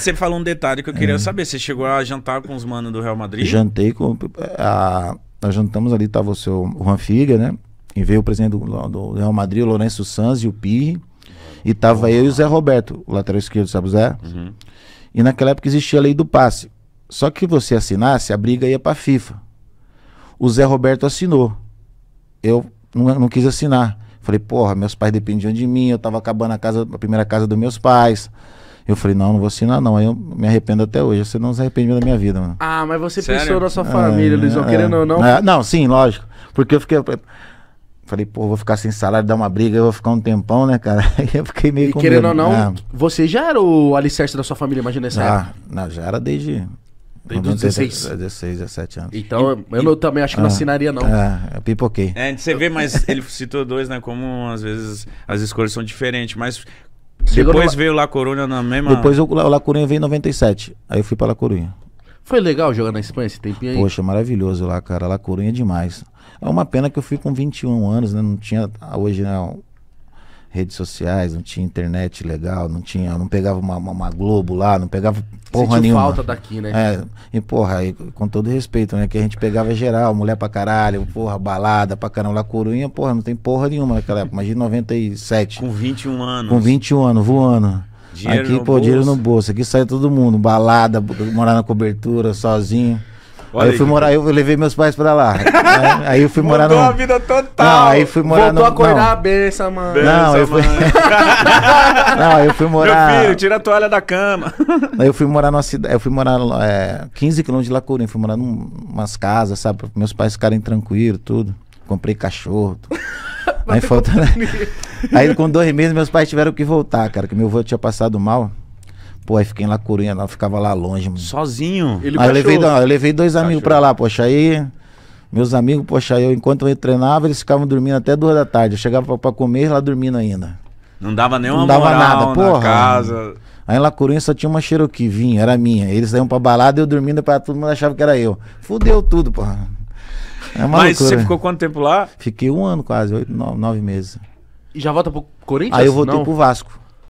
Você falou um detalhe que eu queria é. saber. Você chegou a jantar com os manos do Real Madrid? Jantei com. A, nós jantamos ali, tava o seu Juan Figa, né? E veio o presidente do, do Real Madrid, o Lourenço Sanz e o Pirri. E tava eu e o Zé Roberto, o lateral esquerdo, sabe o Zé? Uhum. E naquela época existia a lei do passe. Só que você assinasse, a briga ia pra FIFA. O Zé Roberto assinou. Eu não, não quis assinar. Falei, porra, meus pais dependiam de mim, eu tava acabando a casa, a primeira casa dos meus pais. Eu falei, não, não vou assinar, não. Aí eu me arrependo até hoje. Você não se arrepende da minha vida, mano. Ah, mas você Sério? pensou na sua é, família, é, Luizão, é, querendo ou não? É, não, sim, lógico. Porque eu fiquei. Falei, pô, vou ficar sem salário, dar uma briga, eu vou ficar um tempão, né, cara? Aí eu fiquei meio e com querendo medo. ou não, ah. você já era o alicerce da sua família, imagina essa ah época? Não, já era desde. Desde os 16. 16, 17 anos. Então, e, eu, e, também acho que ah, não assinaria, não. É, eu pipoquei. É, você vê, mas ele citou dois, né? Como às vezes as escolhas são diferentes. Mas depois veio La Coruña na mesma. Depois o La, La Coruña veio em 97. Aí eu fui pra La Coruña. Foi legal jogar na Espanha esse tempinho aí? Poxa, maravilhoso lá, cara. La Coruña é demais. É uma pena que eu fui com 21 anos, né? Não tinha hoje, né? redes sociais, não tinha internet legal, não tinha, não pegava uma, uma, uma Globo lá, não pegava porra Sentiu nenhuma. falta daqui, né? É, e porra, e, com todo respeito, né? Que a gente pegava geral, mulher pra caralho, porra, balada pra caramba, lá coruinha, porra, não tem porra nenhuma naquela época, imagina 97. Com 21 anos. Com 21 anos, voando. Dinheiro aqui, pô, bolso. dinheiro no bolso, aqui sai todo mundo, balada, morar na cobertura, sozinho. Olha aí eu fui morar, eu levei meus pais pra lá. Aí, eu fui morar no. a vida total. Não, aí fui morar Voltou no. Voltou a acordar não. a benção, mano. não, eu fui. não, eu fui morar. Meu filho, tira a toalha da cama. Aí eu fui morar numa cidade. Eu fui morar é, 15 quilômetros de Lacurim. Fui morar num, umas casas, sabe? Pra meus pais ficarem tranquilos, tudo. Comprei cachorro. Tudo. aí falta. Aí com dois meses meus pais tiveram que voltar, cara, que meu avô tinha passado mal. Pô, aí fiquei em Corunha, lá, ficava lá longe, mano. Sozinho? Ele aí eu levei, eu levei dois amigos baixou. pra lá, poxa, aí... Meus amigos, poxa, eu enquanto eu treinava, eles ficavam dormindo até duas da tarde. Eu chegava pra, pra comer lá dormindo ainda. Não dava nenhuma Não dava nada, porra. Casa. Aí em La só tinha uma Cherokee, vinho era minha. Eles saíam pra balada, eu dormindo para todo mundo achava que era eu. Fudeu tudo, porra. É Mas loucura. você ficou quanto tempo lá? Fiquei um ano quase, oito, nove, nove meses. E já volta pro Corinthians? Aí eu voltei Não. pro Vasco.